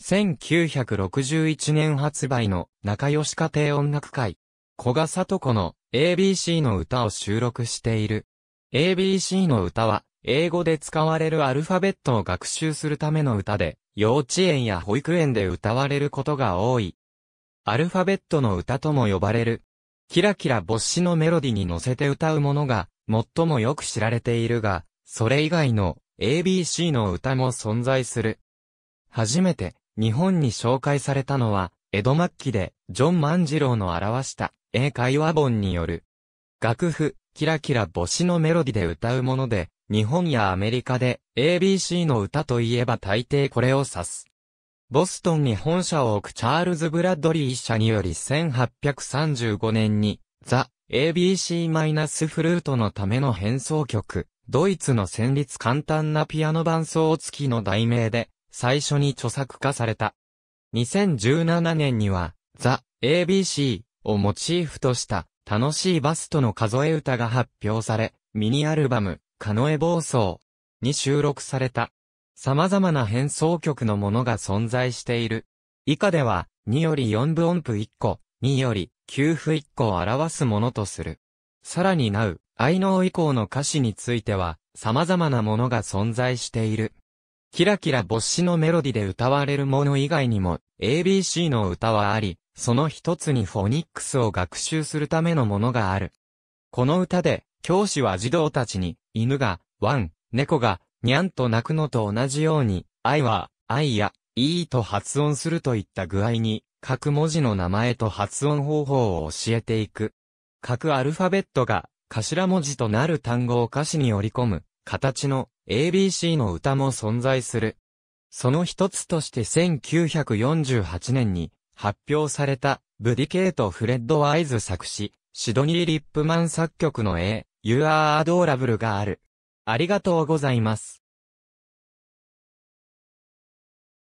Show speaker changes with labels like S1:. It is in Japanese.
S1: 1961年発売の仲良し家庭音楽会、小賀里子の ABC の歌を収録している。ABC の歌は、英語で使われるアルファベットを学習するための歌で、幼稚園や保育園で歌われることが多い。アルファベットの歌とも呼ばれる。キラキラ勃起のメロディに乗せて歌うものが、最もよく知られているが、それ以外の ABC の歌も存在する。初めて日本に紹介されたのは、江戸末期で、ジョン万次郎の表した、英会話本による、楽譜、キラキラ星のメロディで歌うもので、日本やアメリカで ABC の歌といえば大抵これを指す。ボストンに本社を置くチャールズ・ブラッドリー社により1835年に、ザ・ ABC- フルートのための変奏曲、ドイツの旋律簡単なピアノ伴奏付きの題名で、最初に著作化された。2017年には、ザ・ ABC をモチーフとした楽しいバスとの数え歌が発表され、ミニアルバム、カノエ暴走に収録された。様々な変奏曲のものが存在している。以下では、2より4分音符1個、2より9分1個を表すものとする。さらに Now、愛能以降の歌詞については、様々なものが存在している。キラキラ没死のメロディで歌われるもの以外にも、ABC の歌はあり、その一つにフォニックスを学習するためのものがある。この歌で、教師は児童たちに、犬が、ワン、猫が、にゃんと鳴くのと同じように、愛は、愛や、いいと発音するといった具合に、各文字の名前と発音方法を教えていく。各アルファベットが、頭文字となる単語を歌詞に織り込む、形の ABC の歌も存在する。その一つとして1948年に発表されたブディケート・フレッド・ワイズ作詞、シドニー・リップマン作曲の A、You are adorable がある。ありがとうございます。